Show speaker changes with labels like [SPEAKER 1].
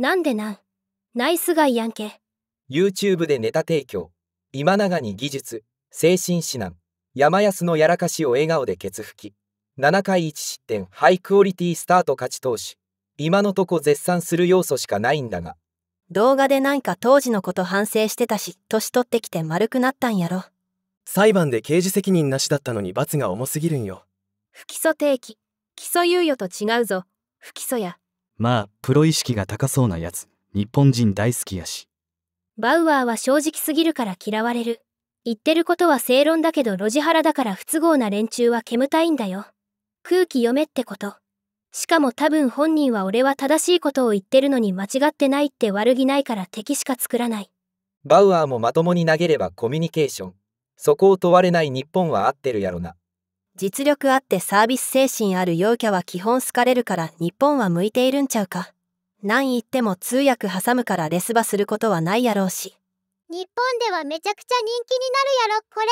[SPEAKER 1] なんでなんナイスガイやんけ
[SPEAKER 2] YouTube でネタ提供今永に技術精神指南山安のやらかしを笑顔でケツ吹き7回1失点ハイクオリティスタート勝ち投手今のとこ絶賛する要素しかないんだが
[SPEAKER 3] 動画でなんか当時のこと反省してたし年取ってきて丸くなったんやろ
[SPEAKER 4] 裁判で刑事責任なしだったのに罰が重すぎるんよ
[SPEAKER 5] 不起訴提起起訴猶予と違うぞ不起訴や
[SPEAKER 4] まあプロ意識が高そ
[SPEAKER 6] うなやつ日本人大好きやし
[SPEAKER 5] バウアーは正直すぎるから嫌われる
[SPEAKER 1] 言ってることは正論だけど路地腹だから不都合な連中は煙たいんだよ空気読めってことしかも多分本人は俺は正しいことを言ってるのに間違ってないって悪気ないから敵しか作らない
[SPEAKER 2] バウアーもまともに投げればコミュニケーションそこを問われない日本は合ってるやろな
[SPEAKER 3] 実力あってサービス精神ある陽キャは基本好かれるから日本は向いているんちゃうか。何言っても通訳挟むからレスバすることはないやろうし。日本ではめちゃくちゃ人
[SPEAKER 4] 気になるやろ、これ。